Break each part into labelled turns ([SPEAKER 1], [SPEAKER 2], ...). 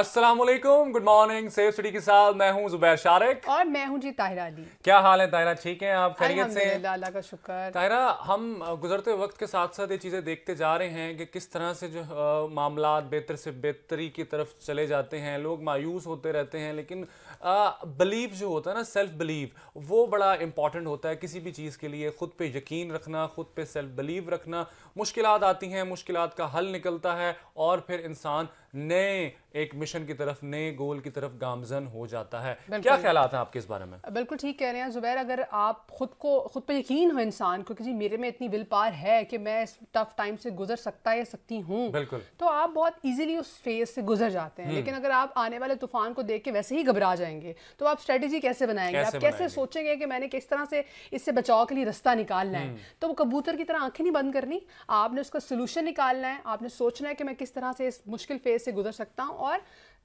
[SPEAKER 1] Aslam good morning safe city के साथ मैं हूं जुबैर शारिक
[SPEAKER 2] और मैं हूं जी ताहिरा अली
[SPEAKER 1] क्या हाल है ताहिरा ठीक है आप खैरियत से
[SPEAKER 2] अल्लाह का शुक्र
[SPEAKER 1] ताहिरा हम गुजरते वक्त के साथ साथ ये चीज़ें देखते जा रहे हैं कि किस तरह से जो मामला बेहतर से बेहतरी की तरफ चले जाते हैं लोग मायूस होते रहते हैं लेकिन बिलीव जो होता है ना सेल्फ बिलीव वो बड़ा इंपॉर्टेंट होता है किसी भी चीज़ के लिए ख़ुद पर यकीन रखना ख़ुद पर सेल्फ बिलीव रखना मुश्किल आती हैं मुश्किल का हल निकलता है और फिर इंसान नए एक मिशन की तरफ नए गोल की तरफ गामजन हो जाता है क्या ख्याल हैं आपके इस बारे में
[SPEAKER 2] बिल्कुल ठीक कह रहे हैं जुबैर अगर आप खुद को खुद पर यकीन हो इंसान को कि जी मेरे में इतनी विल पार है कि मैं इस टफ टाइम से गुजर सकता या सकती हूँ बिल्कुल तो आप बहुत ईजिली उस फेज से गुजर जाते हैं हम्म। लेकिन अगर आप आने वाले तूफान को देख के वैसे ही घबरा जाएंगे तो आप स्ट्रेटेजी कैसे बनाएंगे आप कैसे सोचेंगे कि मैंने किस तरह से इससे बचाव के लिए रास्ता निकालना है हम्म। तो वो कबूतर की तरह आंखें नहीं बंद करनी आपने उसका सोल्यूशन निकालना है आपने सोचना है कि मैं किस तरह से इस मुश्किल फेज से गुजर सकता हूँ और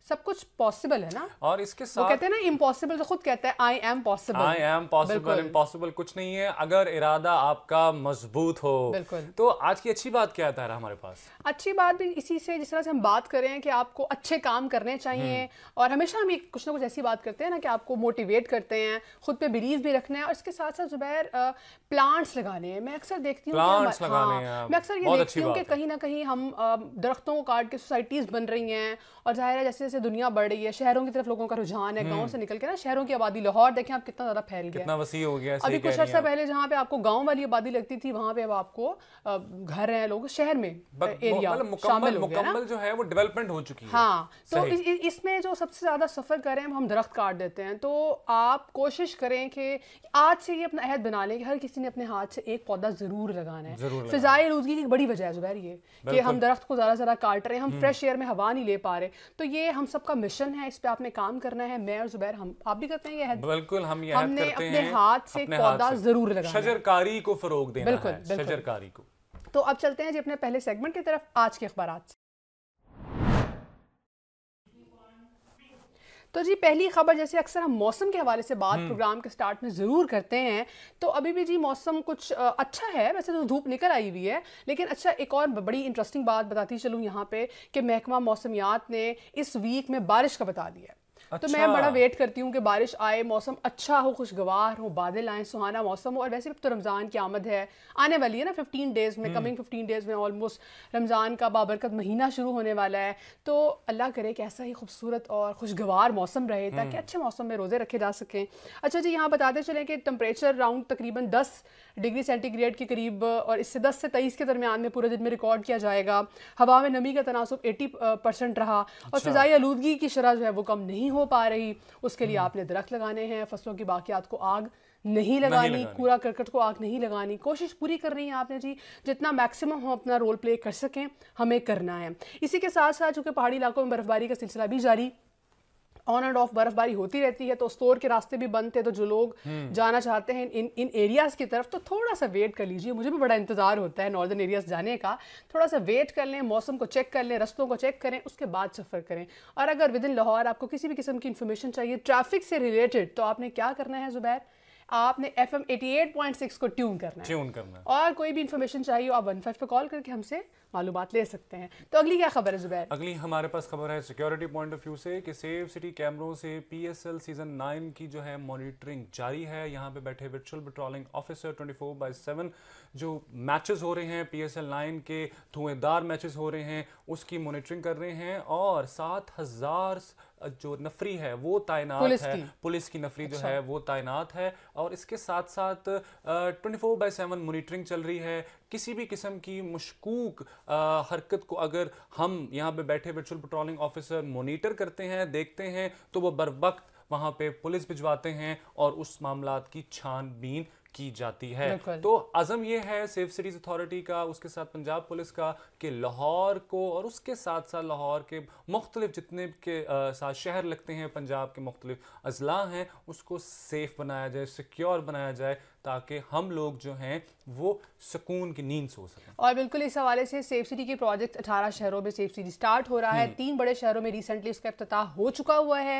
[SPEAKER 2] सब कुछ पॉसिबल है ना
[SPEAKER 1] और इसके साथ वो कहते हैं
[SPEAKER 2] ना इम्पॉसिबल तो खुद कहता है I am possible I am possible
[SPEAKER 1] impossible कुछ नहीं है अगर इरादा आपका मजबूत हो बिल्कुल तो आज की अच्छी बात क्या है
[SPEAKER 2] हमारे पास अच्छी बात भी इसी से जिस तरह से हम बात कर रहे हैं कि आपको अच्छे काम करने चाहिए हम्म। और हमेशा हम कुछ ना कुछ ऐसी बात करते हैं ना कि आपको मोटिवेट करते हैं खुद पे बिलीव भी रखना है और इसके साथ साथ जुबैर प्लांट्स लगाने हैं मैं अक्सर देखती हूँ हाँ, मैं अक्सर ये देखती हूँ कि कहीं ना कहीं हम दरख्तों को काट के सोसाइटीज बन रही हैं और जाहिर है जैसे जैसे से दुनिया बढ़ रही है शहरों की तरफ लोगों का रुझान है गाँव हम्म। से निकल के ना शहरों की आबादी लाहौर देखें आप कितना ज्यादा फैल गया कितना
[SPEAKER 1] वसी हो गया अभी कुछ अर्सा पहले
[SPEAKER 2] जहाँ पे आपको गाँव वाली आबादी लगती थी वहाँ पे अब आपको घर है लोग शहर में एरिया शामिल मुकम्मल जो
[SPEAKER 1] है वो डेवलपमेंट हो चुकी है हाँ तो
[SPEAKER 2] इसमें जो सबसे ज्यादा सफर कर रहे हैं हम दरख्त काट देते हैं तो आप कोशिश करें कि आज से ये अपना अहद बना लें कि हर किसी ने अपने हाथ से एक पौधा जरूर लगाना है फिजाई रोजगी की बड़ी वजह है जुबैर ये कि हम दरख्त को ज़रा ज्यादा काट रहे हैं हम फ्रेश हम्म। एयर में हवा नहीं ले पा रहे तो ये हम सबका मिशन है इस पे आपने काम करना है मैं और जुबैर हम आप भी करते हैं यह
[SPEAKER 1] बिल्कुल हम यह हमने करते अपने हैं, हाथ से अपने पौधा हाथ से। जरूर लगाना शजरकारी को फरोग देना बिल्कुल, है बिल्कुल। शजरकारी को
[SPEAKER 2] तो अब चलते हैं जी अपने पहले सेगमेंट की तरफ आज के अखबार से तो जी पहली खबर जैसे अक्सर हम मौसम के हवाले से बात हम्म। प्रोग्राम के स्टार्ट में ज़रूर करते हैं तो अभी भी जी मौसम कुछ अच्छा है वैसे तो धूप निकल आई हुई है लेकिन अच्छा एक और बड़ी इंटरेस्टिंग बात बताती चलूँ यहाँ पे कि महकमा मौसमियात ने इस वीक में बारिश का बता दिया है अच्छा। तो मैं बड़ा वेट करती हूँ कि बारिश आए मौसम अच्छा हो खुशगवार हो बादल आए सुहाना मौसम हो और वैसे तो रमज़ान की आमद है आने वाली है ना फिफ्टीन डेज़ में कमिंग फिफ्टीन डेज़ में ऑलमोस्ट रमज़ान का बाबरकत महीना शुरू होने वाला है तो अल्लाह करे कि ऐसा ही खूबसूरत और खुशगवार मौसम रहे हम्म। ताकि अच्छे मौसम में रोज़े रखे जा सकें अच्छा जी यहाँ बताते चलें कि टम्परेचर राउंड तकरीबन दस डिग्री सेंटीग्रेड के करीब और इससे दस से तेईस के दरमियान में पूरे दिन में रिकॉर्ड किया जाएगा हवा में नमी का तनासब एटी परसेंट रहा और अच्छा। फ़ाई आलूदगी की शरह जो है वो कम नहीं हो हो पा रही उसके लिए आपने दरख्त लगाने हैं फसलों की बाकियात को आग नहीं लगानी, कूड़ा करकट को आग नहीं लगानी कोशिश पूरी कर रही है आपने जी जितना मैक्सिमम हम अपना रोल प्ले कर सकें हमें करना है इसी के साथ साथ चूँकि पहाड़ी इलाकों में बर्फबारी का सिलसिला भी जारी ऑन एंड ऑफ बर्फबारी होती रहती है तो स्टोर के रास्ते भी बंद थे तो जो लोग हम्म। जाना चाहते हैं इन इन एरियाज की तरफ तो थोड़ा सा वेट कर लीजिए मुझे भी बड़ा इंतजार होता है नॉर्दर्न एरियाज जाने का थोड़ा सा वेट कर लें मौसम को चेक कर लें रस्तों को चेक करें उसके बाद सफ़र करें और अगर विद इन लाहौर आपको किसी भी किस्म की इन्फॉर्मेशन चाहिए ट्रैफिक से रिलेटेड तो आपने क्या करना है जुबैर आपने F M eighty eight point six को ट्यून करना है ट्यून करना है और कोई भी इन्फॉर्मेशन चाहिए आप वन फाइव पर कॉल करके हमसे मालूम ले सकते हैं तो अगली क्या खबर है जुबैर
[SPEAKER 1] अगली हमारे पास खबर है सिक्योरिटी पॉइंट ऑफ व्यू से कि सेफ सिटी कैमरों से P S L season nine की जो है मॉनिटरिंग जारी है यहाँ पे बैठे virtual patrolling officer twenty four by seven जो मैचेस हो रहे हैं पी एस एल नाइन के धुएंदार मैचेस हो रहे हैं उसकी मॉनिटरिंग कर रहे हैं और सात हज़ार जो नफरी है वो तैनात पुलिस है की। पुलिस की नफरी अच्छा। जो है वो तैनात है और इसके साथ साथ twenty four by seven monitoring चल रही है किसी भी किस्म की मशकूक हरकत को अगर हम यहाँ पे बैठे वर्चुअल पेट्रोलिंग ऑफिसर मोनिटर करते हैं देखते हैं तो वो बर वक्त वहाँ पे पुलिस भिजवाते हैं और उस मामला की छानबीन की जाती है तो अजम यह है सेफ सिटीज अथॉरिटी का उसके साथ पंजाब पुलिस का कि लाहौर को और उसके साथ साथ लाहौर के मुख्तलिफ जितने के आ, साथ शहर लगते हैं पंजाब के मुख्तलिफ अजला हैं उसको सेफ बनाया जाए सिक्योर बनाया जाए ताकि हम लोग जो हैं वो सुकून की नींद सो सकें
[SPEAKER 2] और बिल्कुल इस हवाले से सेफ सिटी के प्रोजेक्ट अठारह शहरों में सेफ सिटी स्टार्ट हो रहा है हम्म। तीन बड़े शहरों में रिसेंटली उसका अफ्ताह हो चुका हुआ है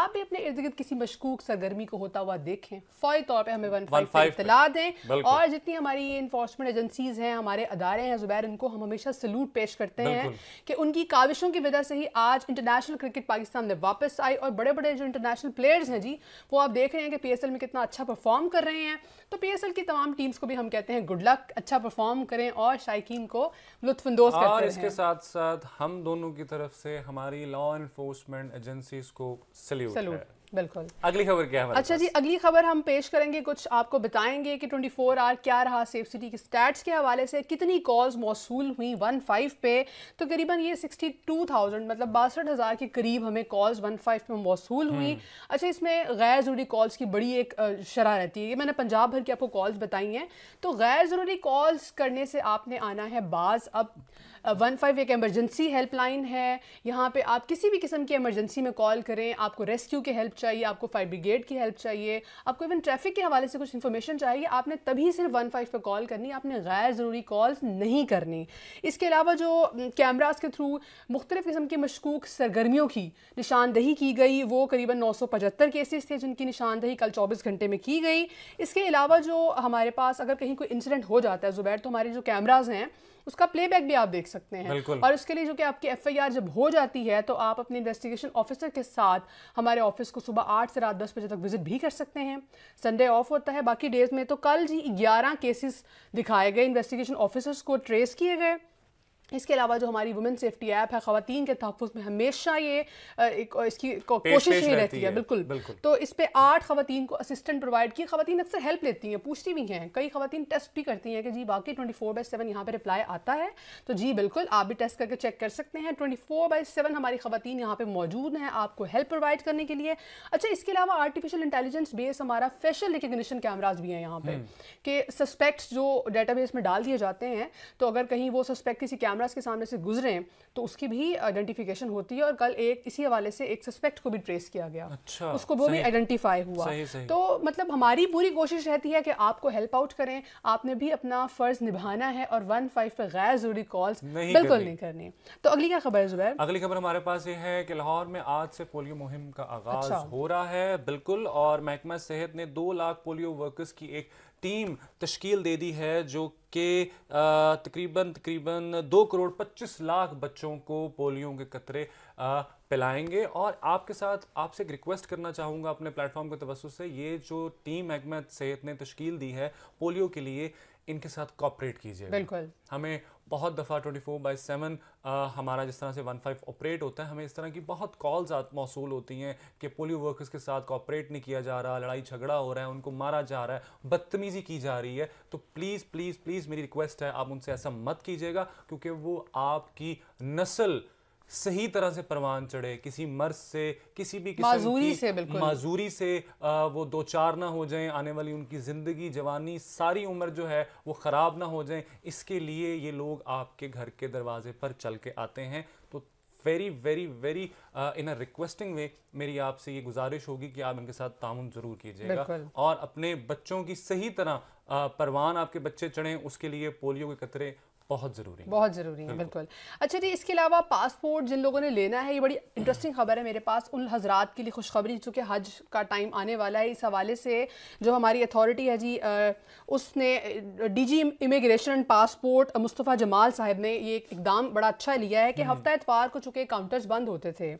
[SPEAKER 2] आप भी अपने इर्द गिर्द किसी मशकूक सरगर्मी को होता हुआ देखें फौरी तौर पर हमें इतला दें और जितनी हमारी ये इन्फोर्समेंट एजेंसीज हैं हमारे अदारे हैं जुबैर इनको हम हमेशा सलूट पेश करते हैं कि उनकी काविशों की वजह से ही आज इंटरनेशनल क्रिकेट पाकिस्तान में वापस आई और बड़े बड़े जो इंटरनेशनल प्लेयर्स हैं जी वो आप देख रहे हैं कि पी में कितना अच्छा परफॉर्म कर रहे हैं तो पी की तमाम टीम्स को भी हम कहते हैं गुड लक अच्छा परफॉर्म करें और शायकीन को लुत्फानंदोज करते और इसके
[SPEAKER 1] साथ साथ हम दोनों की तरफ से हमारी लॉ इन्फोर्समेंट एजेंसीज को सल्यूट बिल्कुल अगली खबर क्या है अच्छा जी
[SPEAKER 2] अगली खबर हम पेश करेंगे कुछ आपको बताएंगे कि 24 फोर आवर क्या रहा सेफ सिटी के स्टैट्स के हवाले से कितनी कॉल्स मौसू हुई वन फाइव पे तो करीबन ये सिक्सटी टू थाउजेंड मतलब बासठ हज़ार के करीब हमें कॉल्स वन फाइव पे मौसू हुई हम्म। अच्छा इसमें गैर ज़रूरी कॉल्स की बड़ी एक शरह रहती है ये मैंने पंजाब भर की आपको कॉल्स बताई हैं तो गैर ज़रूरी कॉल्स करने से आपने आना है बाज अब वन फाइव एक एमरजेंसी हेल्पलाइन है यहाँ पे आप किसी भी किस्म की एमरजेंसी में कॉल करें आपको रेस्क्यू की हेल्प चाहिए आपको फायर ब्रिगेड की हेल्प चाहिए आपको इवन ट्रैफिक के हवाले से कुछ इन्फॉर्मेशन चाहिए आपने तभी सिर्फ वन फाइव पर कॉल करनी आपने गैर ज़रूरी कॉल्स नहीं करनी इसके अलावा जो कैमराज के थ्रू मुख्तलिफ़ किस्म की मशकूक सरगर्मियों की निशानदही की गई वो करीबन नौ सौ पचहत्तर केसेस थे जिनकी निशानदही कल चौबीस घंटे में की गई इसके अलावा जो हमारे पास अगर कहीं कोई इंसिडेंट हो जाता है ज़ुबैर तो हमारे जो कैमराज हैं उसका प्लेबैक भी आप देख सकते हैं और उसके लिए जो कि आपकी एफ जब हो जाती है तो आप अपने इन्वेस्टिगेशन ऑफिसर के साथ हमारे ऑफिस को सुबह आठ से रात दस बजे तक विजिट भी कर सकते हैं संडे ऑफ होता है बाकी डेज में तो कल जी ग्यारह केसेस दिखाए गए इन्वेस्टिगेशन ऑफिसर्स को ट्रेस किए गए इसके अलावा जो हमारी वुमेन सेफ्टी ऐप है खातन के तहफ़ में हमेशा ये एक, इसकी कोशिश ही रहती, रहती है, है बिल्कुल, बिल्कुल तो इस पर आठ खातन को असिस्टेंट प्रोवाइड की खातन अक्सर हेल्प लेती हैं पूछती भी हैं कई खातन टेस्ट भी करती हैं कि जी बाकी ट्वेंटी फोर बाई सेवन यहाँ पर रिप्लाई आता है तो जी बिल्कुल आप भी टेस्ट करके चेक कर सकते हैं ट्वेंटी फोर बाई सेवन हमारी खातन यहाँ पर मौजूद हैं आपको हेल्प प्रोवाइड करने के लिए अच्छा इसके अलावा आर्टिफिशियल इंटेलिजेंस बेस हमारा फेशल रिकग्निशन कैमराज भी हैं यहाँ पर हम्म। कि सस्पेक्ट्स जो डेटा में डाल दिए जाते हैं तो अगर कहीं वो सस्पेक्ट किसी कैमरा कैमराज के सामने से गुजरे तो उसकी भी आइडेंटिफिकेशन होती है और कल एक इसी हवाले से एक सस्पेक्ट को भी ट्रेस किया गया अच्छा, उसको वो भी आइडेंटिफाई हुआ सही, सही। तो मतलब हमारी पूरी कोशिश रहती है कि आपको हेल्प आउट करें आपने भी अपना फ़र्ज निभाना है और वन फाइव पर गैर जरूरी कॉल्स बिल्कुल नहीं करनी तो अगली क्या खबर है
[SPEAKER 1] अगली खबर हमारे पास ये है कि लाहौर में आज से पोलियो मुहिम का आगाज अच्छा। हो रहा है बिल्कुल और महकमा सेहत ने दो लाख पोलियो वर्कर्स की एक टीम तश्कील दे दी है जो कि तकरीबन तकरीबन दो करोड़ पच्चीस लाख बच्चों को पोलियो के कतरे पिलाएंगे और आपके साथ आपसे एक रिक्वेस्ट करना चाहूँगा अपने प्लेटफॉर्म के तवसु से ये जो टीम एगमत सेहत ने तश्कील दी है पोलियो के लिए इनके साथ कॉपरेट कीजिए बिल्कुल हमें बहुत दफ़ा 24 फोर बाई सेवन हमारा जिस तरह से वन फाइव ऑपरेट होता है हमें इस तरह की बहुत कॉल्स मौसू होती हैं कि पोलियो वर्कर्स के साथ कॉपरेट नहीं किया जा रहा लड़ाई झगड़ा हो रहा है उनको मारा जा रहा है बदतमीज़ी की जा रही है तो प्लीज़ प्लीज़ प्लीज़ मेरी रिक्वेस्ट है आप उनसे ऐसा मत कीजिएगा क्योंकि वो आपकी नस्ल सही तरह से परवान चढ़े किसी मर्ज से किसी भी माजूरी से बिल्कुल माजूरी से आ, वो दो चार ना हो जाएं आने वाली उनकी ज़िंदगी जवानी सारी उम्र जो है वो ख़राब ना हो जाएं इसके लिए ये लोग आपके घर के दरवाजे पर चल के आते हैं तो very very very in a requesting way मेरी आपसे ये गुजारिश होगी कि आप इनके साथ ताउन ज़रूर कीजिएगा और अपने बच्चों की सही तरह परवान आपके बच्चे चढ़ें उसके लिए पोलियो के कतरे बहुत ज़रूरी बहुत ज़रूरी है बिल्कुल
[SPEAKER 2] अच्छा जी इसके अलावा पासपोर्ट जिन लोगों ने लेना है ये बड़ी इंटरेस्टिंग खबर है मेरे पास उन हजरात के लिए खुशखबरी चूँकि हज का टाइम आने वाला है इस हवाले से जो हमारी अथॉरिटी है जी आ, उसने DG immigration and passport Mustafa Jamal साहब ने ये इकदाम बड़ा अच्छा लिया है कि हम्म। हफ्ता एतवार को चूँकि काउंटर्स बंद होते थे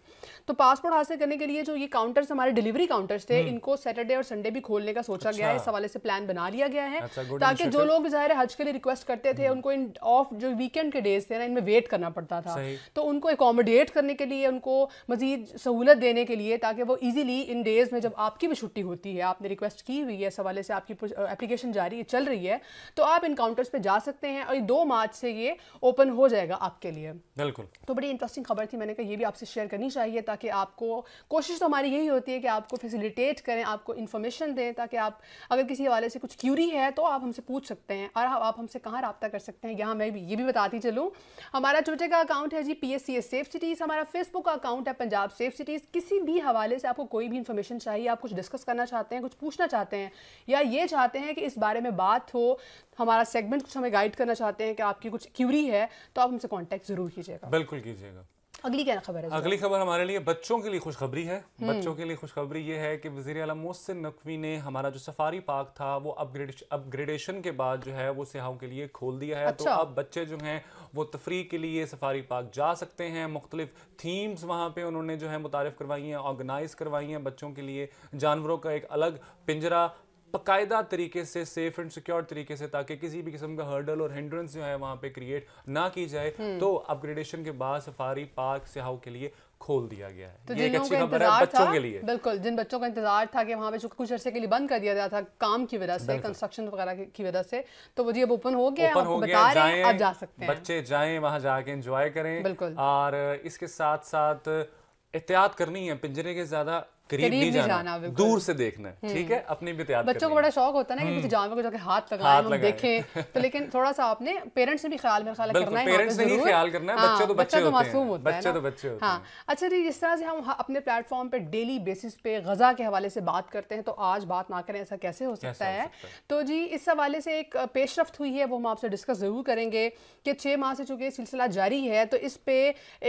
[SPEAKER 2] तो पासपोर्ट हासिल करने के लिए जो ये काउंटर्स हमारे डिलीवरी काउंटर्स थे हम्म। इनको सैटरडे और संडे भी खोलने का सोचा गया है अच्छा। इस हवाले से प्लान बना लिया गया है अच्छा, ताकि जो लोग ज़ाहिर हज के लिए रिक्वेस्ट करते थे हम्म। उनको इन ऑफ जो वीकेंड के डेज थे ना इनमें वेट करना पड़ता था तो उनको एकोमोडेट करने के लिए उनको मजीद सहूलत देने के लिए ताकि वो ईजिली इन डेज में जब आपकी भी छुट्टी होती है आपने रिक्वेस्ट की हुई है इस हवाले से आपकी एप्लीकेशन जारी है चल रही है तो आप इन काउंटर्स पर जा सकते हैं और दो मार्च से ये ओपन हो जाएगा आपके लिए बिल्कुल तो बड़ी इंटरेस्टिंग खबर थी मैंने कहा ये भी आपसे शेयर करनी चाहिए ताकि आपको कोशिश तो हमारी यही होती है कि आपको फैसिलिटेट करें आपको इन्फॉर्मेशन दें ताकि आप अगर किसी हवाले से कुछ क्यूरी है तो आप हमसे पूछ सकते हैं और आप हमसे कहाँ रबता कर सकते हैं यहाँ भी ये भी बताती चलूँ हमारा ट्विटर का अकाउंट है G P S C S safe cities हमारा फेसबुक का अकाउंट है पंजाब सेफ सिटीज़ किसी भी हवाले से आपको कोई भी इन्फॉर्मेशन चाहिए आप कुछ डिस्कस करना चाहते हैं कुछ पूछना चाहते हैं या ये चाहते हैं कि इस बारे में बात हो हमारा सेगमेंट कुछ हमें गाइड करना चाहते हैं कि आपकी कुछ क्यूरी है तो आप हमसे कॉन्टैक्ट ज़रूर कीजिएगा
[SPEAKER 1] बिल्कुल कीजिएगा
[SPEAKER 2] अगली क्या खबर है अगली
[SPEAKER 1] खबर हमारे लिए बच्चों के लिए खुशखबरी है हम्म। बच्चों के लिए खुशखबरी ये है कि वजीर अला मोहसिन नकवी ने हमारा जो सफारी पार्क था वो अपग्रेडेशन अपग्रेडेशन के बाद जो है वो सियाहों के लिए खोल दिया है तो अच्छा। तो अब बच्चे जो हैं वो तफरी के लिए सफारी पार्क जा सकते हैं मुख्तलिफ थीम्स वहाँ पर उन्होंने जो है मुतारफ़ करवाई हैं ऑर्गेनाइज करवाई हैं बच्चों के लिए जानवरों का एक अलग पिंजरा बाकायदा तरीके से सेफ एंड सिक्योर तरीके से ताकि किसी भी किस्म का हर्डल और हिंड्रेंस जो है वहाँ पे क्रिएट ना की जाए हम्म। तो अपग्रेडेशन के बाद सफारी पार्क सहाव के लिए खोल दिया गया है तो ये एक अच्छी खबर है बच्चों के लिए
[SPEAKER 2] बिल्कुल जिन बच्चों का इंतजार था कि वहाँ पे कुछ अरसे के लिए बंद कर दिया गया था काम की वजह से कंस्ट्रक्शन वगैरह की वजह से तो वो जी अब ओपन हो गया ओपन हो गया जाएं, आप जा सकते हैं
[SPEAKER 1] बच्चे जाएं वहाँ जाके इंजॉय करें बिल्कुल और इसके साथ साथ एहतियात करनी है पिंजरे के ज्यादा करीब नहीं जाना, जाना दूर से देखना है हम्म। ठीक है अपनी भी तैयार बच्चों को बड़ा
[SPEAKER 2] शौक होता है ना कि हम्म। किसी जानवर को जाके हाथ लगाए हाथ देखें तो लेकिन थोड़ा सा आपने पेरेंट्स ने भी ख्याल में ख्याल करना है पेरेंट्स ने ही ख्याल करना है बच्चे तो बच्चे तो मासूम होते हैं बच्चे तो बच्चे होते हाँ, हैं अच्छा जी जिस तरह से हम अपने प्लेटफॉर्म पे डेली बेसिस पे गजा के हवाले से बात करते हैं तो आज बात ना करें ऐसा कैसे हो सकता है तो जी इस हवाले से एक पेशरफ हुई है वो हम आपसे डिस्कस ज़रूर करेंगे कि छह माह से चूंकि सिलसिला जारी है तो इस पे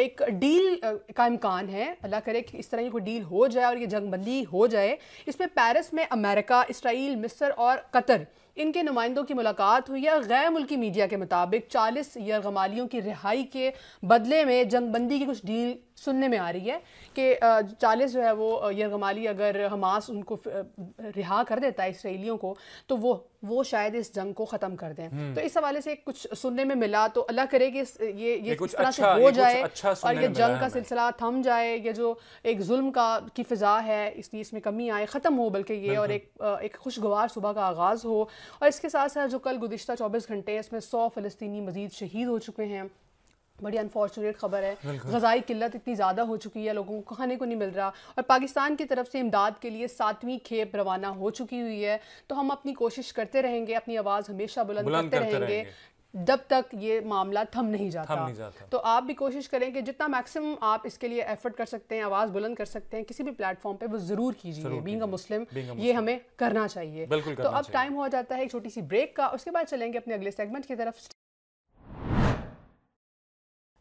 [SPEAKER 2] एक डील का इम्कान है अल्लाह करे कि इस तरह की कोई डील हो जाए और ये जंगबंदी हो जाए इसमें पेरिस में अमेरिका इसराइल मिस्र और कतर इनके नुमाइंदों की मुलाकात हुई है गैर मुल्की मीडिया के मुताबिक चालीस यरगमालियों की रिहाई के बदले में जंगबंदी की कुछ डील सुनने में आ रही है कि चालीस जो है वो यरगमाली अगर हमास उनको रिहा कर देता है इसराइलियों को तो वो वो शायद इस जंग को ख़त्म कर दें हम्म। तो इस हवाले से कुछ सुनने में मिला तो अल्लाह करे कि ये ये कुछ तरह अच्छा, से हो जाए अच्छा और ये जंग का सिलसिला थम जाए ये जो एक जुल्म का की फ़िज़ा है इसकी इसमें कमी आए ख़त्म हो बल्कि ये और एक एक खुशगवार सुबह का आगाज़ हो और इसके साथ साथ जो कल गुजशत चौबीस घंटे इसमें सौ फ़लस्तनी मज़ीद शहीद हो चुके हैं बड़ी अनफॉर्चुनेट खबर है गजाई किल्लत इतनी ज़्यादा हो चुकी है लोगों को खाने को नहीं मिल रहा और पाकिस्तान की तरफ से इमदाद के लिए सातवीं खेप रवाना हो चुकी हुई है तो हम अपनी कोशिश करते रहेंगे अपनी आवाज़ हमेशा बुलंद करते, करते रहेंगे जब तक ये मामला थम नहीं जाता थम नहीं जाता तो आप भी कोशिश करें कि जितना मैक्सिमम आप इसके लिए एफर्ट कर सकते हैं आवाज़ बुलंद कर सकते हैं किसी भी प्लेटफॉर्म पे वो ज़रूर कीजिए बींग मुस्लिम ये हमें करना चाहिए तो अब टाइम हो जाता है एक छोटी सी ब्रेक का उसके बाद चलेंगे अपने अगले सेगमेंट की तरफ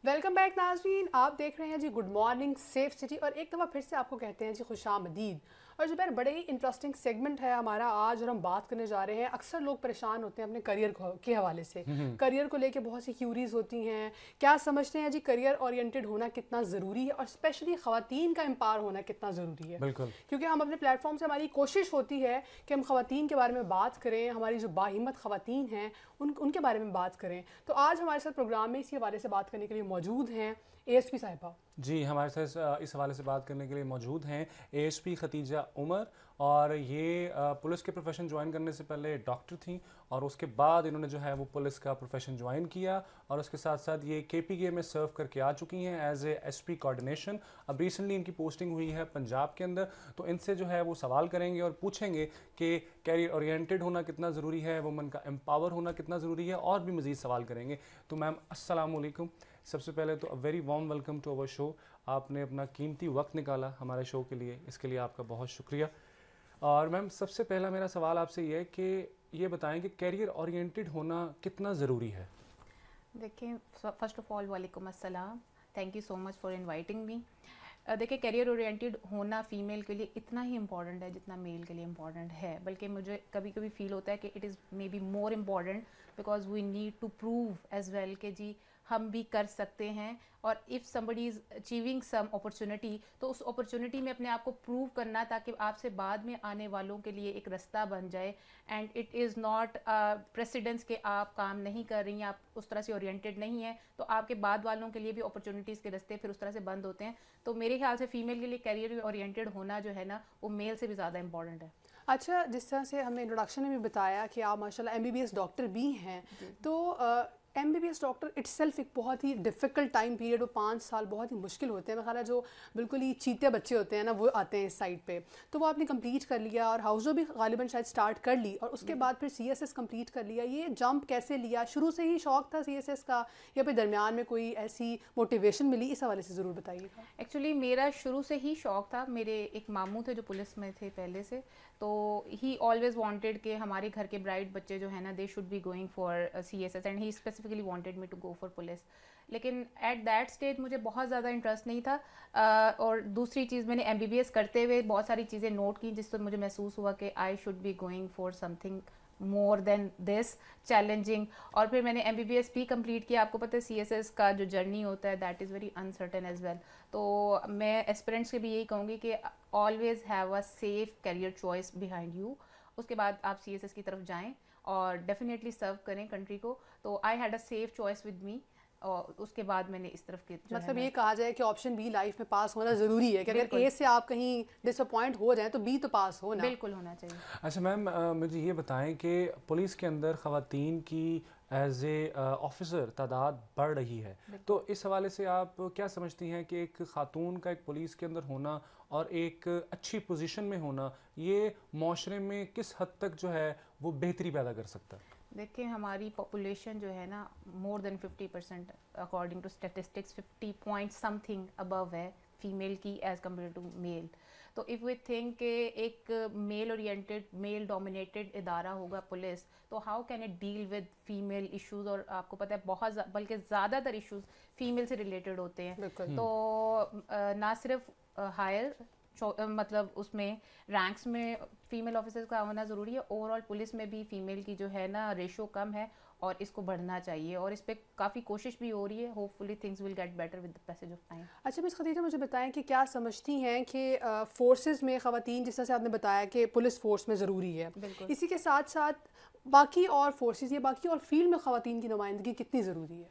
[SPEAKER 2] वेलकम बैक नाजरीन आप देख रहे हैं जी गुड मॉर्निंग सेफ सिटी और एक दफ़ा फिर से आपको कहते हैं जी खुशा मदीद और जुबैर बड़े ही इंटरेस्टिंग सेगमेंट है हमारा आज और हम बात करने जा रहे हैं अक्सर लोग परेशान होते हैं अपने करियर के हवाले से करियर हम्म, हम्म। को लेके बहुत सी क्यूरीज होती हैं क्या समझते हैं जी करियर ओरिएंटेड होना कितना ज़रूरी है और स्पेशली ख़वान का एम्पावर होना कितना ज़रूरी
[SPEAKER 1] है क्योंकि
[SPEAKER 2] हम अपने प्लेटफॉर्म से हमारी कोशिश होती है कि हम ख़वान के बारे में बात करें हमारी जो बाहिमत खातन हैं उन उनके बारे में बात करें तो आज हमारे साथ प्रोग्राम में इसी हवाले से बात करने के लिए मौजूद हैं ए एस पी साहिबा
[SPEAKER 1] जी हमारे साथ इस हवाले से बात करने के लिए मौजूद हैं A S P Khatija Umar और ये पुलिस के प्रोफेशन ज्वाइन करने से पहले डॉक्टर थी और उसके बाद इन्होंने जो है वो पुलिस का प्रोफेशन ज्वाइन किया और उसके साथ साथ ये के पी में सर्व करके आ चुकी हैं as A S P coordination अब रिसेंटली इनकी पोस्टिंग हुई है पंजाब के अंदर तो इनसे जो है वो सवाल करेंगे और पूछेंगे कि कैरियर ओरिएंटेड होना कितना ज़रूरी है वुमन का एम्पावर होना कितना ज़रूरी है और भी मज़ीद सवाल करेंगे तो मैम असलकुम सबसे पहले तो a very warm welcome to our show आपने अपना कीमती वक्त निकाला हमारे शो के लिए इसके लिए आपका बहुत शुक्रिया और मैम सबसे पहला मेरा सवाल आपसे ये है कि ये बताएं कि कैरियर ओरिएंटेड होना कितना ज़रूरी है
[SPEAKER 3] देखिए फर्स्ट ऑफ ऑल वालेकुम अस्सलाम thank you so much for inviting me देखिए कैरियर ओरिएंटेड होना फीमेल के लिए इतना ही इम्पॉर्टेंट है जितना मेल के लिए इम्पॉर्टेंट है बल्कि मुझे कभी कभी फील होता है कि it is maybe more important because we need to prove as well के जी हम भी कर सकते हैं और if somebody is achieving some opportunity तो उस अपॉर्चुनिटी में अपने आप को प्रूव करना ताकि आपसे बाद में आने वालों के लिए एक रास्ता बन जाए and it is not precedence के आप काम नहीं कर रही हैं आप उस तरह से ओरिएंटेड नहीं हैं तो आपके बाद वालों के लिए भी अपॉर्चुनिटीज़ के रास्ते फिर उस तरह से बंद होते हैं तो मेरे ख्याल से फ़ीमेल के लिए कैरियर ओरिएंटेड होना जो है ना वो मेल से भी ज़्यादा इंपॉर्टेंट है
[SPEAKER 2] अच्छा जिस तरह से हमने इंट्रोडक्शन में भी बताया कि आप माशाल्लाह एमबीबीएस डॉक्टर भी हैं तो M B B S doctor itself एक बहुत ही डिफ़िकल्ट टाइम पीरियड वो पाँच साल बहुत ही मुश्किल होते हैं मेरा खाला जो बिल्कुल ही चीते बच्चे होते हैं ना वो आते हैं इस साइड पे तो वो आपने कंप्लीट कर लिया और जो भी गालिबा शायद स्टार्ट कर ली और उसके हम्म। बाद फिर सी एस एस कम्प्लीट कर लिया ये जंप कैसे लिया शुरू से ही शौक था सी एस एस का या फिर दरमियान में कोई ऐसी मोटिवेशन मिली इस हवाले से ज़रूर बताइएगा
[SPEAKER 3] एक्चुअली मेरा शुरू से ही शौक था मेरे एक मामू थे जो पुलिस में थे पहले से तो ही ऑलवेज वॉन्टेड के हमारे घर के ब्राइट बच्चे जो है ना they should be going for C S S and he specifically wanted me to go for police लेकिन एट दैट स्टेज मुझे बहुत ज़्यादा इंटरेस्ट नहीं था uh, और दूसरी चीज़ मैंने एम बी बी एस करते हुए बहुत सारी चीज़ें नोट की जिससे मुझे महसूस हुआ कि I should be going for something more than this challenging और फिर मैंने एम बी बी एस भी कम्प्लीट किया आपको पता है सी एस एस का जो जर्नी होता है that is very uncertain as well तो मैं एस्परेंट्स के भी यही कहूँगी कि always have a safe career choice behind you उसके बाद आप सी एस एस की तरफ जाएँ और डेफिनेटली सर्व करें कंट्री को तो I had a safe choice with me और उसके बाद मैंने
[SPEAKER 2] इस तरफ के मतलब ये कहा जाए कि ऑप्शन बी लाइफ में पास होना ज़रूरी है कि अगर ए से आप कहीं डिसअपॉइंट हो जाए तो बी तो पास होना बिल्कुल होना चाहिए
[SPEAKER 1] अच्छा मैम मुझे ये बताएं कि पुलिस के अंदर खातन की एज ए ऑफिसर तादाद बढ़ रही है तो इस हवाले से आप क्या समझती हैं कि एक खातून का एक पुलिस के अंदर होना और एक अच्छी पोजीशन में होना ये माशरे में किस हद तक जो है वो बेहतरी पैदा कर सकता
[SPEAKER 3] है देखिए हमारी पॉपुलेशन जो है ना more than 50 percent according to statistics 50 point something above है फीमेल की एज़ कम्पेयर टू मेल तो इफ़ वी थिंक के एक मेल ओरिएंटेड मेल डोमिनेटेड इदारा होगा पुलिस तो how can it deal with female issues और आपको पता है बहुत बल्कि ज़्यादातर इश्यूज फीमेल से रिलेटेड होते हैं तो ना सिर्फ हायर मतलब उसमें रैंक्स में फीमेल ऑफिसर्स का होना ज़रूरी है ओवरऑल पुलिस में भी फीमेल की जो है ना रेशो कम है और इसको बढ़ना चाहिए और इस पर काफ़ी कोशिश भी हो रही है hopefully things will get better with the passage of time
[SPEAKER 2] अच्छा मिस खदीजा मुझे बताएं कि क्या समझती हैं कि फोर्सेस में ख़वातीन जिस तरह से आपने बताया कि पुलिस फोर्स में ज़रूरी है इसी के साथ साथ बाकी और फोर्सेस या बाकी और फील्ड में ख़वातीन की नुमाइंदगी कितनी ज़रूरी है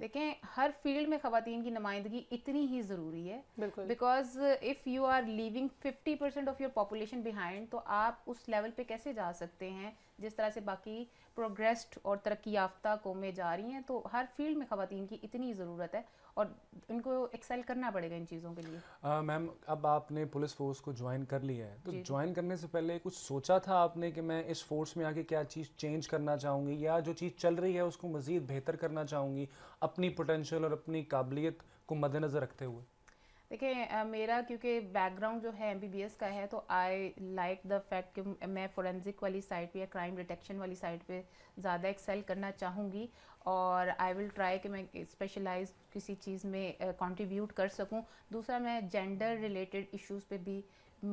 [SPEAKER 3] देखें हर फील्ड में खातन की नुमाइंदगी इतनी ही ज़रूरी है because if you are leaving fifty percent of your population behind तो आप उस लेवल पे कैसे जा सकते हैं जिस तरह से बाकी प्रोग्रेस्ड और तरक्की याफ्ता कौमें जा रही हैं तो हर फील्ड में खातन की इतनी ज़रूरत है और इनको एक्सेल करना पड़ेगा इन चीज़ों के लिए
[SPEAKER 1] मैम अब आपने पुलिस फोर्स को ज्वाइन कर लिया है तो ज्वाइन करने से पहले कुछ सोचा था आपने कि मैं इस फोर्स में आके क्या चीज़ चेंज करना चाहूँगी या जो चीज़ चल रही है उसको मज़ीद बेहतर करना चाहूँगी अपनी पोटेंशल और अपनी काबिलियत को मद्देनज़र रखते हुए
[SPEAKER 3] देखिए मेरा क्योंकि बैकग्राउंड जो है एम का है तो आई लाइक द फैक्ट कि मैं फोरेंसिक वाली साइड पे या क्राइम डिटेक्शन वाली साइड पे ज़्यादा एक्सेल करना चाहूँगी और आई विल ट्राई कि मैं स्पेशलाइज किसी चीज़ में कंट्रीब्यूट uh, कर सकूँ दूसरा मैं जेंडर रिलेटेड इश्यूज़ पे भी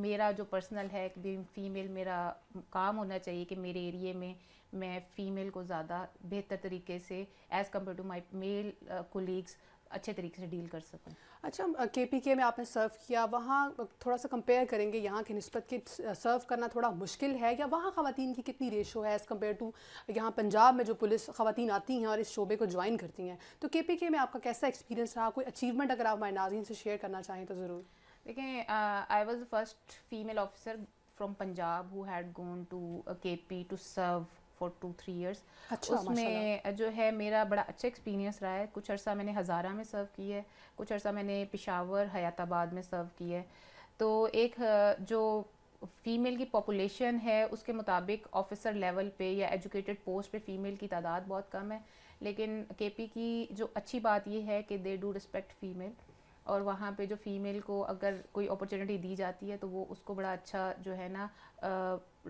[SPEAKER 3] मेरा जो पर्सनल है कि फ़ीमेल मेरा काम होना चाहिए कि मेरे एरिए में मैं फ़ीमेल को ज़्यादा बेहतर तरीके से as compare to my male colleagues
[SPEAKER 2] अच्छे तरीके से डील कर सकूँ अच्छा के पी के में आपने सर्व किया वहाँ थोड़ा सा कंपेयर करेंगे यहाँ के नस्बत के सर्व करना थोड़ा मुश्किल है या वहाँ ख़वान की कितनी रेशो है एज़ कम्पेयर टू यहाँ पंजाब में जो पुलिस ख़ातन आती हैं और इस शोबे को ज्वाइन करती हैं तो के पी के में आपका कैसा एक्सपीरियंस रहा कोई अचीवमेंट अगर आप हमारे नाजीन से शेयर करना चाहें तो ज़रूर देखें I was the first
[SPEAKER 3] female officer from Punjab who had gone to K P to serve for two three years उसमें जो है मेरा बड़ा अच्छा एक्सपीरियंस रहा है कुछ अर्सा मैंने हज़ारा में सर्व की है कुछ अर्सा मैंने पिशावर हयाताबाद में सर्व की है तो एक जो फ़ीमेल की पॉपुलेशन है उसके मुताबिक ऑफिसर लेवल पे या एजुकेटेड पोस्ट पे फ़ीमेल की तादाद बहुत कम है लेकिन केपी की जो अच्छी बात ये है कि दे डू रिस्पेक्ट फ़ीमेल और वहाँ पे जो फ़ीमेल को अगर कोई अपॉर्चुनिटी दी जाती है तो वो उसको बड़ा अच्छा जो है ना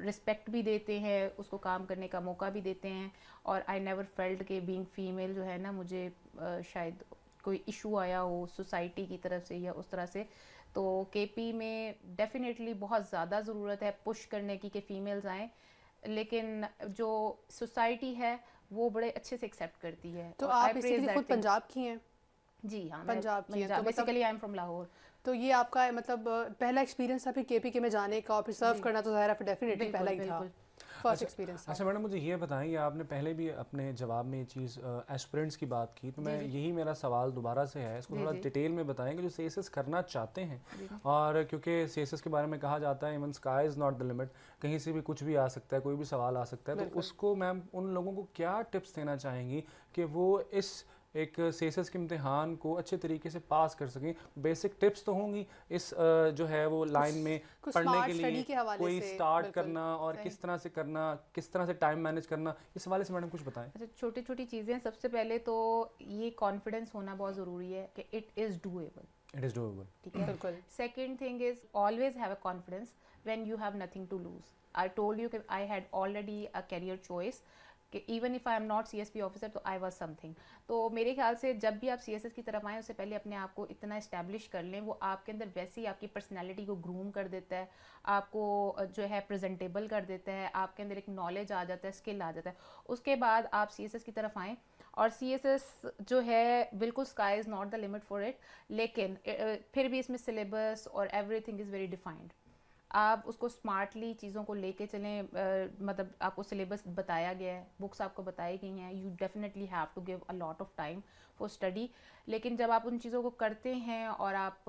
[SPEAKER 3] रिस्पेक्ट भी देते हैं उसको काम करने का मौका भी देते हैं और आई नेवर फेल्ट के बीइंग फीमेल जो है ना मुझे आ, शायद कोई इशू आया हो सोसाइटी की तरफ से या उस तरह से तो केपी में डेफिनेटली बहुत ज़्यादा ज़रूरत है पुश करने की कि फ़ीमेल्स आएँ लेकिन जो सोसाइटी है वो बड़े अच्छे से एक्सेप्ट करती है तो आप खुद पंजाब
[SPEAKER 2] की हैं जी हाँ पंजाब की हैं तो basically I am from Lahore तो ये आपका मतलब पहला एक्सपीरियंस था फिर के पी के में जाने का और फिर सर्व करना तो ज़ाहिर फिर डेफिनेटली पहला ही था फर्स्ट अच्छा, एक्सपीरियंस
[SPEAKER 1] अच्छा मैडम मुझे ये बताएं आपने पहले भी अपने जवाब में ये चीज़ एस्पिरेंट्स की बात की तो मैं यही मेरा सवाल दोबारा से है इसको थोड़ा डिटेल में बताएं कि जो सेसेस करना चाहते हैं और क्योंकि सेसेस के बारे में कहा जाता है even sky is not the limit कहीं से भी कुछ भी आ सकता है कोई भी सवाल आ सकता है तो उसको मैम उन लोगों को क्या टिप्स देना चाहेंगी कि वो इस एक सेसस के इम्तहान को अच्छे तरीके से पास कर सकें बेसिक टिप्स तो होंगी इस जो है वो लाइन में पढ़ने के लिए के कोई स्टार्ट करना और किस तरह से करना किस तरह से टाइम मैनेज करना इस हवाले से मैडम कुछ बताएं अच्छा
[SPEAKER 3] छोटी छोटी चीज़ें सबसे पहले तो ये कॉन्फिडेंस होना बहुत ज़रूरी है कि it is doable it is doable ठीक है बिल्कुल second thing is always have a confidence when you have nothing to lose I told you I had already a career choice कि even if I am not C S P officer तो I was something तो मेरे ख्याल से जब भी आप सी S S की तरफ आएँ उससे पहले अपने आप को इतना इस्टेब्लिश कर लें वो आपके अंदर वैसे ही आपकी पर्सनैलिटी को ग्रूम कर देता है आपको जो है प्रजेंटेबल कर देता है आपके अंदर एक नॉलेज आ जाता है स्किल आ जाता है उसके बाद आप सी एस एस की तरफ आएँ और सी एस एस जो है बिल्कुल sky is not the limit for it लेकिन फिर भी इसमें सिलेबस और everything is very defined आप उसको स्मार्टली चीज़ों को लेके चलें मतलब आपको सिलेबस बताया गया है बुक्स आपको बताई गई हैं you definitely have to give a lot of time for study लेकिन जब आप उन चीज़ों को करते हैं और आप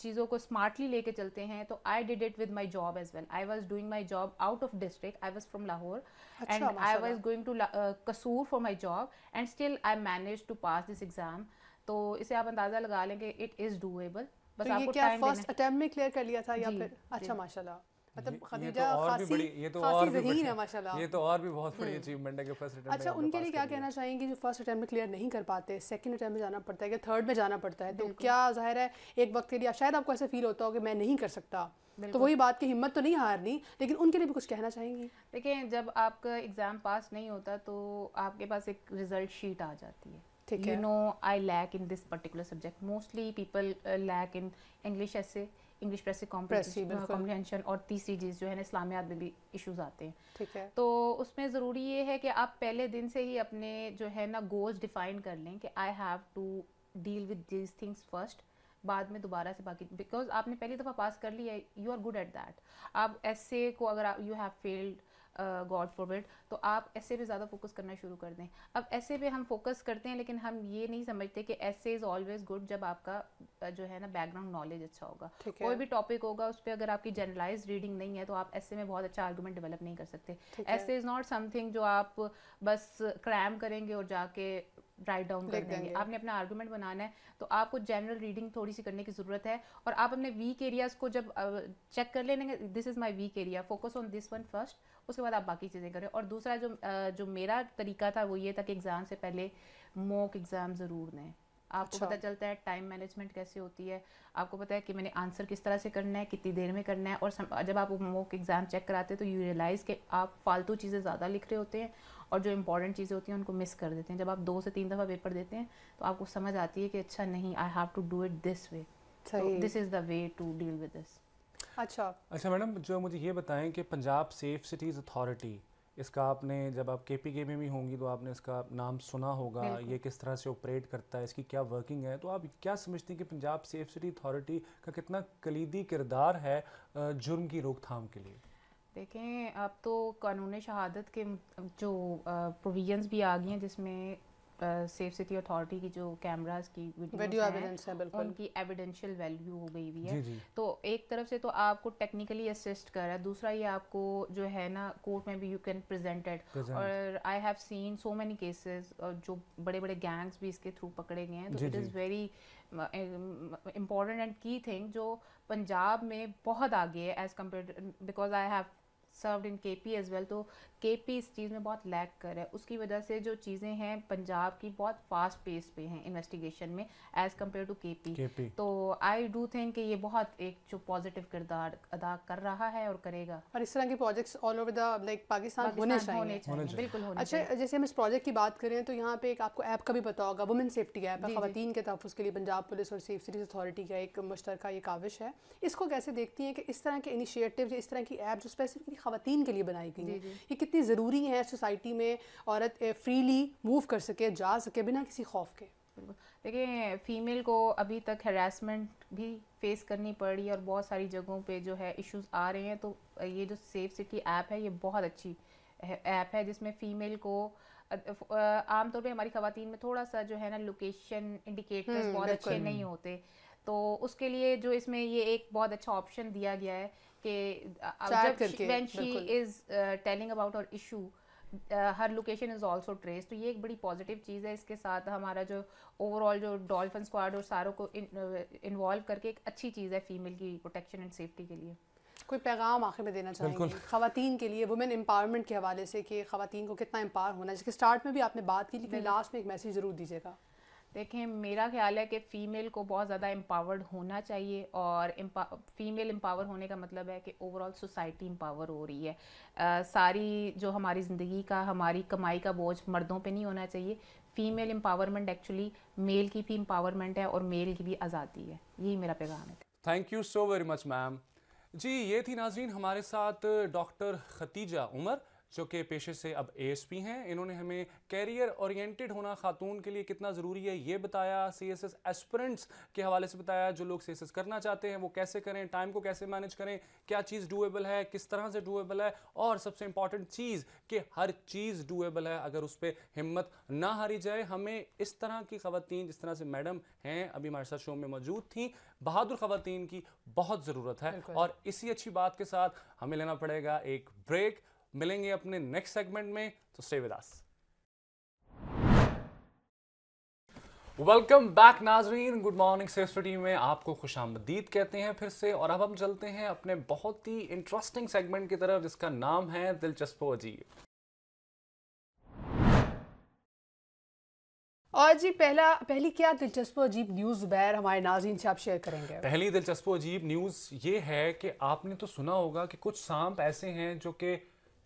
[SPEAKER 3] चीज़ों को स्मार्टली लेके चलते हैं तो I did it with my job as well I was doing my job out of district I was from Lahore and I was going to Kasur for my job and still I manage to pass this exam तो इसे आप अंदाज़ा लगा लें कि it is doable बस तो आपको फर्स्ट
[SPEAKER 2] अटेम्प्ट में क्लियर कर लिया था या फिर अच्छा माशाल्लाह मतलब थर्ड तो तो तो हम्म।
[SPEAKER 1] अच्छा,
[SPEAKER 2] में जाना पड़ता है तो क्या है एक वक्त के लिए आपको ऐसा फील होता हो कि मैं नहीं कर सकता तो वही बात की हिम्मत तो नहीं हारनी लेकिन उनके लिए भी कुछ कहना चाहेंगी
[SPEAKER 3] देखिए जब आपका एग्ज़ाम पास नहीं होता तो आपके पास एक रिजल्ट शीट आ जाती है
[SPEAKER 2] you know I lack in this
[SPEAKER 3] particular subject mostly people lack in English ऐसे इंग्लिश प्रेस कॉम्प्रिहेंशन और तीसरी चीज़ जो है ना इस्लामियात में भी इश्यूज आते हैं ठीक है तो उसमें ज़रूरी ये है कि आप पहले दिन से ही अपने जो है ना गोल्स डिफाइन कर लें कि I have to deal with this things first बाद में दोबारा से बाकी बिकॉज आपने पहली दफ़ा पास कर लिया you are good at that आप ऐसे को अगर you have failed god forward तो आप ऐसे पे ज़्यादा फोकस करना शुरू कर दें अब ऐसे पे हम फोकस करते हैं लेकिन हम ये नहीं समझते कि ऐसे इज़ ऑलवेज गुड जब आपका जो है ना बैकग्राउंड नॉलेज अच्छा होगा कोई भी टॉपिक होगा उस पर अगर आपकी जनरलाइज रीडिंग नहीं है तो आप ऐसे में बहुत अच्छा आर्गूमेंट डेवलप नहीं कर सकते ऐसे इज़ नॉट समथिंग जो आप बस क्रैम करेंगे और जाके राइट डाउन कर देंगे।, देंगे आपने अपना आर्गूमेंट बनाना है तो आपको जनरल रीडिंग थोड़ी सी करने की ज़रूरत है और आप अपने वीक एरियाज को जब चेक कर लेंगे this is my weak area focus on this one first उसके बाद आप बाकी चीज़ें करें और दूसरा जो जो मेरा तरीका था वो ये था कि एग्ज़ाम से पहले मोक एग्ज़ाम ज़रूर दें आपको अच्छा। पता चलता है टाइम मैनेजमेंट कैसे होती है आपको पता है कि मैंने आंसर किस तरह से करना है कितनी देर में करना है और सम, जब आप मोक एग्ज़ाम चेक कराते हैं तो यू रियलाइज़ कि आप फालतू चीज़ें ज़्यादा लिख रहे होते हैं और जो इंपॉर्टेंट चीज़ें होती हैं उनको मिस कर देते हैं जब आप दो से तीन दफ़ा पेपर देते हैं तो आपको समझ आती है कि अच्छा नहीं I have to do it this way this is the way to deal with this
[SPEAKER 2] अच्छा
[SPEAKER 1] अच्छा मैडम जो मुझे ये बताएं कि पंजाब सेफ सिटीज़ अथॉरिटी इसका आपने जब आप के पी के में भी होंगी तो आपने इसका नाम सुना होगा ये किस तरह से ऑपरेट करता है इसकी क्या वर्किंग है तो आप क्या समझते हैं कि पंजाब सेफ सिटी अथॉरिटी का कितना कलीदी किरदार है जुर्म की रोकथाम के लिए
[SPEAKER 3] देखें अब तो कानून शहादत के जो प्रोविजंस भी आ गई हैं जिसमें सेफ सिटी अथॉरिटी की जो कैमराज की वीडियो एविडेंस है बिल्कुल उनकी एविडेंशियल वैल्यू हो गई हुई है जी जी। तो एक तरफ से तो आपको टेक्निकली असिस्ट कर रहा है दूसरा ये आपको जो है ना कोर्ट में भी यू कैन इट और I have seen so many cases जो बड़े बड़े गैंग्स भी इसके थ्रू पकड़े गए हैं तो it is very important and key thing जो पंजाब में बहुत आगे है as compare because I have served in K P as well तो के पी इस चीज़ में बहुत लैक कर है उसकी वजह से जो चीज़ें हैं पंजाब की बहुत फास्ट पेस पे हैं इन्वेस्टिगेशन में as compare to K P तो आई डू थिंक ये बहुत एक जो पॉजिटिव किरदार अदा
[SPEAKER 2] कर रहा है और करेगा और इस तरह के projects all over the like Pakistan होने चाहिए बिल्कुल होने अच्छा जैसे हम इस प्रोजेक्ट की बात करें तो यहाँ पे एक आपको ऐप का भी पता होगा वुमेन सेफ्टी ऐप है खातन के तहफ़ के लिए पंजाब पुलिस और सेफ सिटीज अथॉरिटी का एक मुश्तर ये काविश है इसको कैसे देखती हैं कि इस तरह के इनिशिएटिव इस तरह की ऐप जो स्पेसिफिकली खातन के लिए बनाई गई है ये कितनी ज़रूरी है सोसाइटी में औरत फ्रीली मूव कर सके जा सके बिना किसी खौफ के देखिए
[SPEAKER 3] फ़ीमेल को अभी तक हेरासमेंट भी फेस करनी पड़ रही है और बहुत सारी जगहों पे जो है इश्यूज आ रहे हैं तो ये जो सेफ सिटी ऐप है ये बहुत अच्छी ऐप है जिसमें फ़ीमेल को आमतौर पे हमारी खातन में थोड़ा सा जो है ना लोकेशन इंडिकेटर्स हम्म, बहुत अच्छे नहीं होते तो उसके लिए जो इसमें ये एक बहुत अच्छा ऑप्शन दिया गया है के when she is telling about और issue her location is also trace तो ये एक बड़ी पॉजिटिव चीज़ है इसके साथ हमारा जो ओवरऑल जो डॉल्फिन स्क्वाड
[SPEAKER 2] और सारों को इन्वॉल्व uh, करके एक अच्छी चीज़ है फीमेल की प्रोटेक्शन एंड सेफ्टी के लिए कोई पैगाम आखिर में देना चाहेंगे खातन के लिए वुमेन एम्पावरमेंट के हवाले से कि खातन को कितना एम्पावर होना है जिसके स्टार्ट में भी आपने बात की लेकिन लास्ट में एक मैसेज ज़रूर दीजिएगा देखें मेरा ख्याल है कि
[SPEAKER 3] फ़ीमेल को बहुत ज़्यादा एम्पावर्ड होना चाहिए और फीमेल एम्पावर होने का मतलब है कि ओवरऑल सोसाइटी एम्पावर हो रही है आ, सारी जो हमारी ज़िंदगी का हमारी कमाई का बोझ मर्दों पे नहीं होना चाहिए फ़ीमेल एम्पावरमेंट एक्चुअली मेल की भी एम्पावरमेंट है और मेल की भी आज़ादी है यही मेरा पैगाम है
[SPEAKER 1] thank you so very much ma'am जी ये थी नाजरीन हमारे साथ डॉक्टर खतीजा उमर जो कि पेशे से अब एएसपी हैं इन्होंने हमें कैरियर ओरिएंटेड होना खातून के लिए कितना ज़रूरी है ये बताया सी एस एस एस्परेंट्स के हवाले से बताया जो लोग सी एस एस करना चाहते हैं वो कैसे करें टाइम को कैसे मैनेज करें क्या चीज़ डूएबल है किस तरह से डूएबल है और सबसे इंपॉर्टेंट चीज़ कि हर चीज़ डूएबल है अगर उस पर हिम्मत ना हारी जाए हमें इस तरह की खवतिन जिस तरह से मैडम हैं अभी हमारे साथ शो में मौजूद थी बहादुर खातन की बहुत ज़रूरत है और इसी अच्छी बात के साथ हमें लेना पड़ेगा एक ब्रेक मिलेंगे अपने नेक्स्ट सेगमेंट में तो stay with us welcome back नाजरीन गुड मॉर्निंग सेफ्टी टीम में आपको खुश आमदीद कहते हैं फिर से और अब हम चलते हैं अपने बहुत ही इंटरेस्टिंग सेगमेंट की तरफ जिसका नाम है दिलचस्प अजीब
[SPEAKER 2] और जी पहला पहली क्या दिलचस्प अजीब न्यूज़ बैर हमारे नाजीन से आप शेयर करेंगे
[SPEAKER 1] पहली दिलचस्प अजीब न्यूज़ ये है कि आपने तो सुना होगा कि कुछ सांप ऐसे हैं जो कि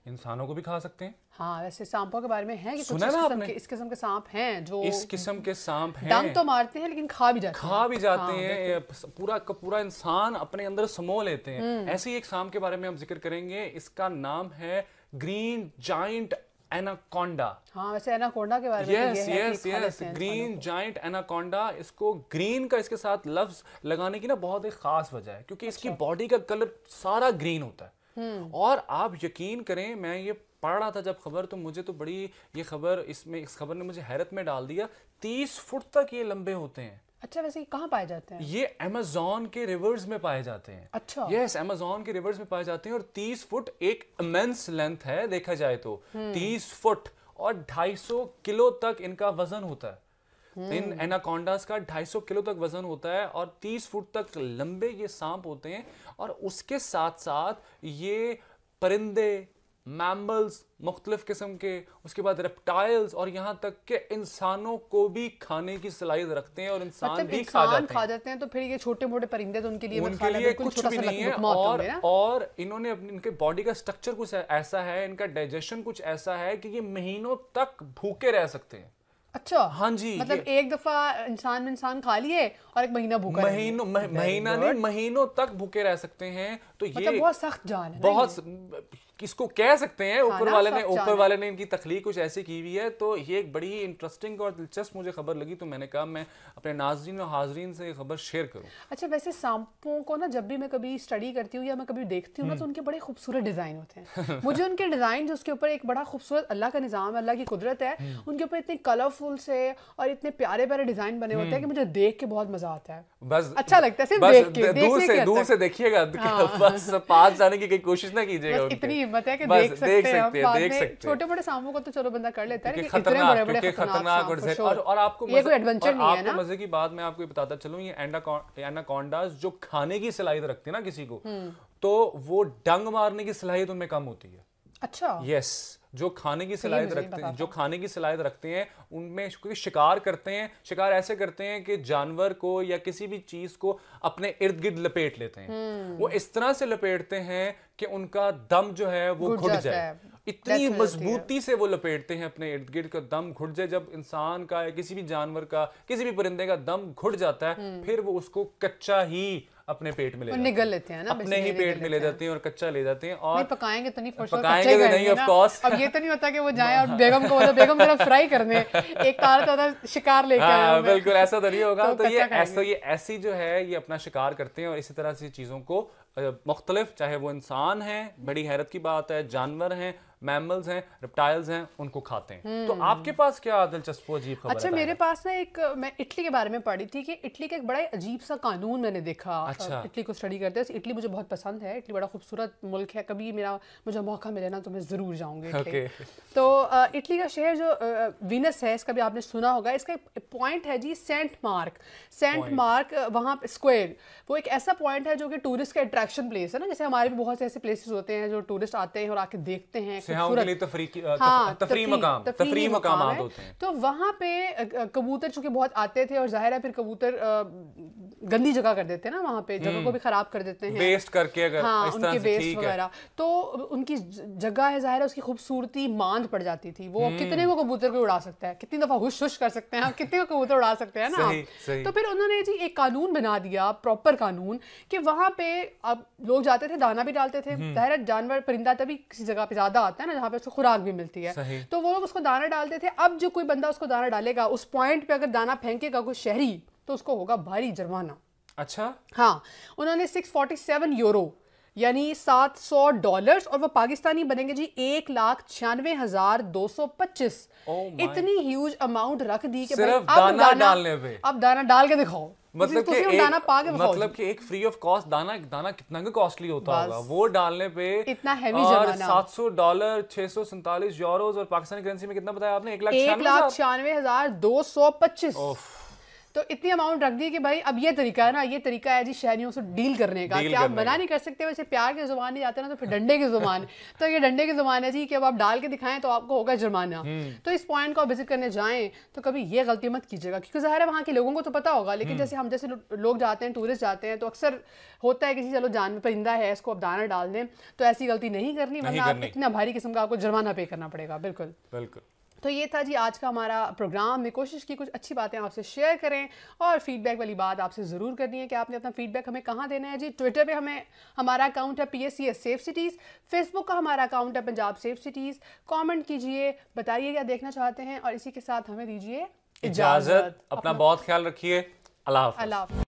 [SPEAKER 1] इंसानों को भी खा सकते हैं
[SPEAKER 2] हाँ वैसे सांपों के बारे में है कि सुना कुछ इस किस्म के इस किस्म के सांप हैं जो इस
[SPEAKER 1] किस्म के सांप हैं दम तो
[SPEAKER 2] मारते हैं लेकिन खा भी जाते खा हैं। भी जाते हाँ, हैं
[SPEAKER 1] पूरा का पूरा इंसान अपने अंदर समो लेते हैं हम्म। ऐसे ही एक सांप के बारे में हम जिक्र करेंगे इसका नाम है ग्रीन जाइंट एनाकोंडा
[SPEAKER 2] हाँ वैसे एनाकोंडा के बारे में yes yes yes green
[SPEAKER 1] giant anaconda इसको ग्रीन का इसके साथ लफ्ज लगाने की ना बहुत एक खास वजह है क्योंकि इसकी अच्छा। बॉडी का कलर सारा ग्रीन होता है हम्म। और आप यकीन करें मैं ये पढ़ रहा था जब खबर तो मुझे तो बड़ी ये खबर इसमें इस खबर ने मुझे हैरत में डाल दिया तीस फुट तक ये लंबे होते हैं
[SPEAKER 2] अच्छा वैसे कहाँ पाए जाते हैं ये
[SPEAKER 1] अमेजोन के रिवर्स में पाए जाते हैं अच्छा यस अमेजोन के रिवर्स में पाए जाते हैं और तीस फुट एक अमेंस लेंथ है देखा जाए तो हम्म। तीस फुट और ढाई सौ किलो तक इनका वजन होता है हम्म। इन एनाकोंडास का ढाई सौ किलो तक वजन होता है और तीस फुट तक लंबे ये सांप होते हैं और उसके साथ साथ ये परिंदे मैमल्स मुख्तलिफ़ किस्म के उसके बाद रेप्टाइल्स और यहाँ तक के इंसानों को भी खाने की सलाहियत रखते हैं और इंसान मतलब भी खा जाते, खा
[SPEAKER 2] जाते हैं तो फिर ये छोटे मोटे परिंदे तो उनके लिए उनके लिए कुछ भी नहीं है और और
[SPEAKER 1] इन्होंने अपने इनके बॉडी का स्ट्रक्चर कुछ ऐसा है इनका डाइजेशन कुछ ऐसा है कि ये महीनों तक भूखे रह सकते हैं
[SPEAKER 2] अच्छा हाँ जी मतलब एक दफा इंसान इंसान खा लिए और एक महीना भूखा महीनों
[SPEAKER 1] महीना नहीं महीनों तक भूखे रह सकते हैं तो ये मतलब बहुत सख्त
[SPEAKER 2] जान है बहुत
[SPEAKER 1] किसको कह सकते हैं ऊपर हाँ, वाले ने ऊपर वाले ने इनकी तखलीक कुछ ऐसी की हुई है तो ये एक बड़ी ही इंटरेस्टिंग और दिलचस्प मुझे खबर लगी तो मैंने कहा मैं अपने नाजरीन और हाजरीन से ये खबर शेयर करूँ
[SPEAKER 2] अच्छा वैसे सांपों को ना जब भी मैं कभी स्टडी करती हूँ या मैं कभी देखती हूँ ना तो हम्म। उनके बड़े खूबसूरत डिज़ाइन होते हैं मुझे उनके डिज़ाइन जो उसके ऊपर एक बड़ा खूबसूरत अल्लाह का निज़ाम है अल्लाह की कुदरत है हम्म। उनके ऊपर इतने कलरफुल से और इतने प्यारे प्यारे डिज़ाइन बने होते हैं कि हम्म। मुझे देख के बहुत मजा आता है बस अच्छा लगता है सिर्फ देख के दूर से दूर से देखिएगा
[SPEAKER 1] पास जाने की कोई कोशिश ना कीजिएगा इतनी हिम्मत है कि देख सकते हैं देख सकते छोटे
[SPEAKER 2] बड़े सामो को तो चलो बंदा कर लेता है खतरनाक खतरनाक और आपको ये मजे
[SPEAKER 1] की बात मैं आपको बताता चलू ये एनाकोंडास जो खाने की सलाहियत तो रखते ना किसी को हम्म। तो वो डंग मारने की सलाहियत तो उनमें कम होती है अच्छा यस yes. जो खाने की सलाहित रखते हैं जो खाने की सलाहित रखते हैं उनमें क्योंकि शिकार करते हैं शिकार ऐसे करते हैं कि जानवर को या किसी भी चीज़ को अपने इर्द गिर्द लपेट लेते हैं हम्म। वो इस तरह से लपेटते हैं कि उनका दम जो है वो घुट जाए इतनी मजबूती से वो लपेटते हैं अपने इर्द गिर्द का दम घुट जाए जब इंसान का या किसी भी जानवर का किसी भी परिंदे का दम घुट जाता है हम्म। फिर वो उसको कच्चा ही अपने पेट में ले निगल
[SPEAKER 2] लेते हैं ना अपने ही पेट
[SPEAKER 1] में ले जाते हैं और कच्चा ले जाते हैं और
[SPEAKER 2] पकाएंगे तो नहीं पकाएंगे तो नहीं ऑफकोर्स तो अब ये तो नहीं होता कि वो जाए और बेगम को बोलो बेगम मेरा फ्राई कर दे एक तार ज्यादा शिकार लेके आया हाँ, बिल्कुल ऐसा तो नहीं होगा तो, तो ये ऐसा ये
[SPEAKER 1] ऐसी जो है ये अपना शिकार करते हैं और इसी तरह से चीज़ों को मुख्तलिफ चाहे वो इंसान है बड़ी हैरत की बात है जानवर हैं मैमल्स हैं रिप्टाइल्स हैं उनको खाते
[SPEAKER 2] हैं तो हम्म। आपके
[SPEAKER 1] पास क्या दिलचस्प अजीब खबर अच्छा मेरे
[SPEAKER 2] पास ना एक मैं इटली के बारे में पढ़ी थी कि इटली का एक बड़ा अजीब सा कानून मैंने देखा अच्छा। इटली को स्टडी करते हैं इटली मुझे बहुत पसंद है इटली बड़ा खूबसूरत मुल्क है कभी मेरा मुझे मौका मिले ना तो मैं ज़रूर जाऊँगी तो इटली का शहर जो वीनस है इसका भी आपने सुना होगा इसका पॉइंट है जी सेंट मार्क सेंट मार्क वहाँ स्क्वेयर वो एक ऐसा पॉइंट है जो कि टूरिस्ट का अट्रैक्शन प्लेस है ना जैसे हमारे भी बहुत से ऐसे प्लेसेस होते हैं जो टूरिस्ट आते हैं और आके देखते हैं
[SPEAKER 1] तो
[SPEAKER 2] वहां पे कबूतर चूंकि बहुत आते थे और जाहिर है फिर कबूतर गंदी जगह कर देते हैं ना वहाँ पे जगह को हम्म। भी खराब कर देते हैं वेस्ट
[SPEAKER 1] करके अगर हाँ इस उनके वेस्ट वगैरह
[SPEAKER 2] तो उनकी जगह है जाहिर है उसकी खूबसूरती मांद पड़ जाती थी वो हम्म। कितने को कबूतर को उड़ा सकता है कितनी दफा हुश हुश कर सकते हैं कितने को कबूतर उड़ा सकते हैं ना तो फिर उन्होंने जी एक कानून बना दिया प्रॉपर कानून कि वहाँ पे अब लोग जाते थे दाना भी डालते थे हम्म। जाहिर जानवर परिंदा तभी किसी जगह पे ज्यादा आता है ना जहाँ पे उसको खुराक भी मिलती है तो वो लोग उसको दाना डालते थे अब जो कोई बंदा उसको दाना डालेगा उस पॉइंट पे अगर दाना फेंकेगा कोई शहरी तो उसको होगा भारी जुर्माना अच्छा हाँ उन्होंने 647 यूरो यानी 700 डॉलर्स और वो पाकिस्तानी बनेंगे जी एक लाख छियानवे हजार दो सौ पच्चीस oh इतनी ह्यूज अमाउंट रख दी कि सिर्फ भाई, दाना, दाना डालने पे अब दाना डाल के दिखाओ मतलब कि एक, दाना पा के मतलब
[SPEAKER 1] कि एक फ्री ऑफ कॉस्ट दाना दाना कितना का कॉस्टली होता होगा वो डालने पे
[SPEAKER 2] इतना हैवी और 700
[SPEAKER 1] डॉलर छह सौ सैतालीस यूरो और पाकिस्तानी करेंसी में कितना बताया आपने एक लाख
[SPEAKER 2] छियानवे हजार दो सौ पच्चीस तो इतनी अमाउंट रख दी कि भाई अब ये तरीका है ना ये तरीका है जी शहरियों से डील करने का कि आप मना नहीं कर सकते वैसे प्यार के जुबान नहीं जाते ना तो फिर डंडे की जुबान तो ये डंडे की जुबान है जी कि अब आप डाल के दिखाएं तो आपको होगा जुर्माना हम्म। तो इस पॉइंट को आप विजिट करने जाएं तो कभी ये गलती मत कीजिएगा क्योंकि जहर है वहाँ के लोगों को तो पता होगा लेकिन हम्म। जैसे हम जैसे लोग जाते हैं टूरिस्ट जाते हैं तो अक्सर होता है कि चलो जान परिंदा है इसको अब दाना डाल दें तो ऐसी गलती नहीं करनी वरना आप इतना भारी किस्म का आपको जुर्माना पे करना पड़ेगा बिल्कुल बिल्कुल तो ये था जी आज का हमारा प्रोग्राम ने कोशिश की कुछ अच्छी बातें आपसे शेयर करें और फीडबैक वाली बात आपसे ज़रूर करनी है कि आपने अपना फीडबैक हमें कहाँ देना है जी ट्विटर पर हमें हमारा अकाउंट है P S C S safe cities Facebook का हमारा अकाउंट है पंजाब सेफ सिटीज़ कॉमेंट कीजिए बताइए क्या देखना चाहते हैं और इसी के साथ हमें दीजिए इजाज़त अपना, अपना
[SPEAKER 1] बहुत ख्याल रखिए अल्लाह
[SPEAKER 2] अल्लाह